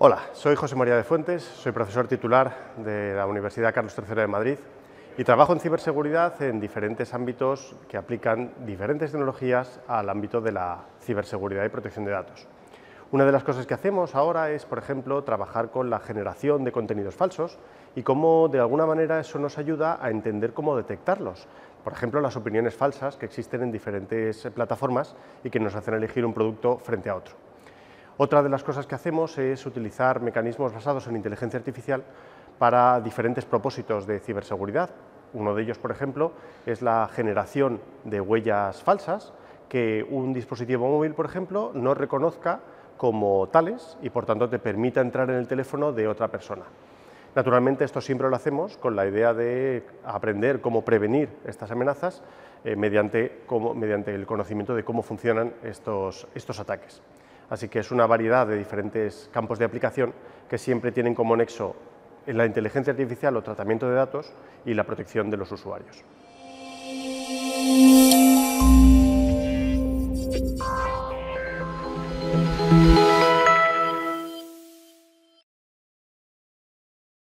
Hola, soy José María de Fuentes, soy profesor titular de la Universidad Carlos III de Madrid y trabajo en ciberseguridad en diferentes ámbitos que aplican diferentes tecnologías al ámbito de la ciberseguridad y protección de datos. Una de las cosas que hacemos ahora es, por ejemplo, trabajar con la generación de contenidos falsos y cómo de alguna manera eso nos ayuda a entender cómo detectarlos. Por ejemplo, las opiniones falsas que existen en diferentes plataformas y que nos hacen elegir un producto frente a otro. Otra de las cosas que hacemos es utilizar mecanismos basados en inteligencia artificial para diferentes propósitos de ciberseguridad. Uno de ellos, por ejemplo, es la generación de huellas falsas que un dispositivo móvil, por ejemplo, no reconozca como tales y, por tanto, te permita entrar en el teléfono de otra persona. Naturalmente, esto siempre lo hacemos con la idea de aprender cómo prevenir estas amenazas eh, mediante, el conocimiento de cómo funcionan estos ataques. Así que es una variedad de diferentes campos de aplicación que siempre tienen como nexo la inteligencia artificial o tratamiento de datos y la protección de los usuarios.